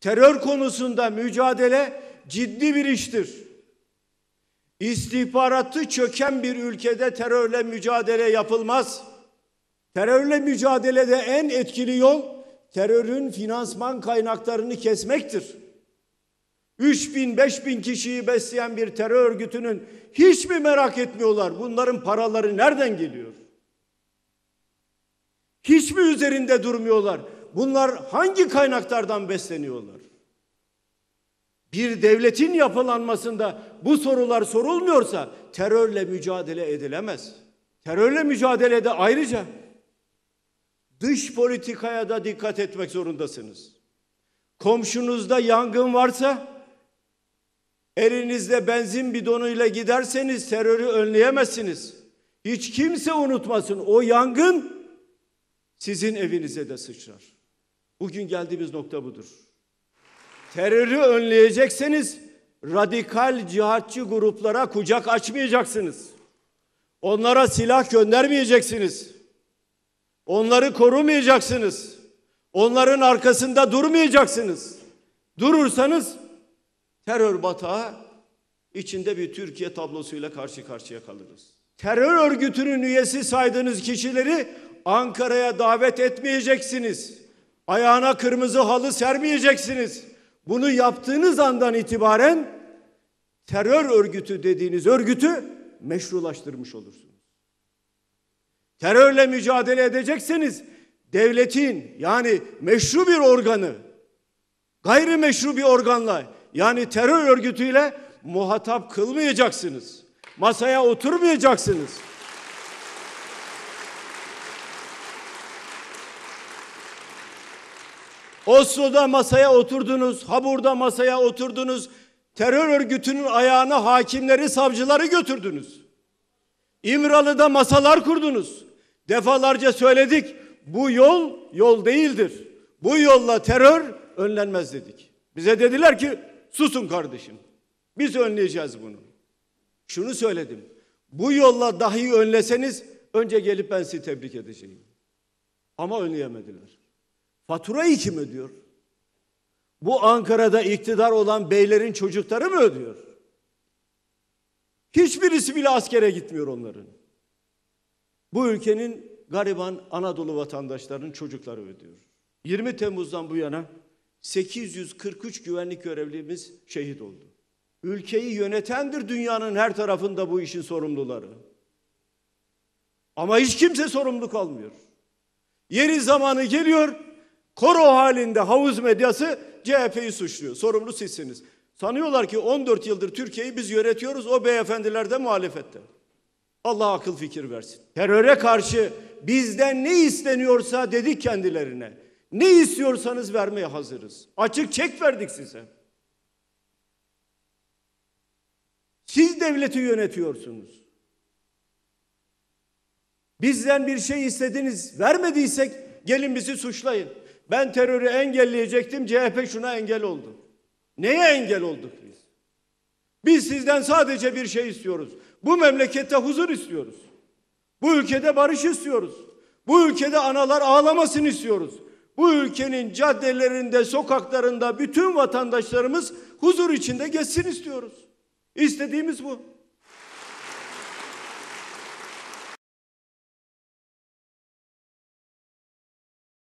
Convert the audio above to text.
Terör konusunda mücadele ciddi bir iştir. İstihbaratı çöken bir ülkede terörle mücadele yapılmaz. Terörle mücadelede en etkili yol terörün finansman kaynaklarını kesmektir. 3 bin, 5 bin kişiyi besleyen bir terör örgütünün hiç mi merak etmiyorlar bunların paraları nereden geliyor? Hiç mi üzerinde durmuyorlar? Bunlar hangi kaynaklardan besleniyorlar? Bir devletin yapılanmasında bu sorular sorulmuyorsa terörle mücadele edilemez. Terörle mücadelede ayrıca dış politikaya da dikkat etmek zorundasınız. Komşunuzda yangın varsa elinizde benzin bidonuyla giderseniz terörü önleyemezsiniz. Hiç kimse unutmasın o yangın sizin evinize de sıçrar. Bugün geldiğimiz nokta budur. Terörü önleyecekseniz radikal cihatçı gruplara kucak açmayacaksınız. Onlara silah göndermeyeceksiniz. Onları korumayacaksınız. Onların arkasında durmayacaksınız. Durursanız terör batağı içinde bir Türkiye tablosuyla karşı karşıya kalırız. Terör örgütünün üyesi saydığınız kişileri Ankara'ya davet etmeyeceksiniz. Ayağına kırmızı halı sermeyeceksiniz. Bunu yaptığınız andan itibaren terör örgütü dediğiniz örgütü meşrulaştırmış olursunuz. Terörle mücadele edecekseniz devletin yani meşru bir organı gayrimeşru bir organla yani terör örgütüyle muhatap kılmayacaksınız. Masaya oturmayacaksınız. Oslo'da masaya oturdunuz, Habur'da masaya oturdunuz. Terör örgütünün ayağına hakimleri, savcıları götürdünüz. İmralı'da masalar kurdunuz. Defalarca söyledik. Bu yol yol değildir. Bu yolla terör önlenmez dedik. Bize dediler ki susun kardeşim. Biz önleyeceğiz bunu. Şunu söyledim. Bu yolla dahi önleseniz önce gelip ben sizi tebrik edeceğim. Ama önleyemediler. Faturayı kim ödüyor? Bu Ankara'da iktidar olan beylerin çocukları mı ödüyor? Hiçbirisi bile askere gitmiyor onların. Bu ülkenin gariban Anadolu vatandaşlarının çocukları ödüyor. 20 Temmuz'dan bu yana 843 güvenlik görevlimiz şehit oldu. Ülkeyi yönetendir dünyanın her tarafında bu işin sorumluları. Ama hiç kimse sorumluluk almıyor. Yeri zamanı geliyor, Koro halinde havuz medyası CHP'yi suçluyor. Sorumlu sizsiniz. Sanıyorlar ki 14 yıldır Türkiye'yi biz yönetiyoruz. O beyefendiler de muhalefette. Allah akıl fikir versin. Teröre karşı bizden ne isteniyorsa dedik kendilerine. Ne istiyorsanız vermeye hazırız. Açık çek verdik size. Siz devleti yönetiyorsunuz. Bizden bir şey istediniz, vermediysek gelin bizi suçlayın. Ben terörü engelleyecektim, CHP şuna engel oldu. Neye engel olduk biz? Biz sizden sadece bir şey istiyoruz. Bu memlekette huzur istiyoruz. Bu ülkede barış istiyoruz. Bu ülkede analar ağlamasını istiyoruz. Bu ülkenin caddelerinde, sokaklarında bütün vatandaşlarımız huzur içinde geçsin istiyoruz. İstediğimiz bu.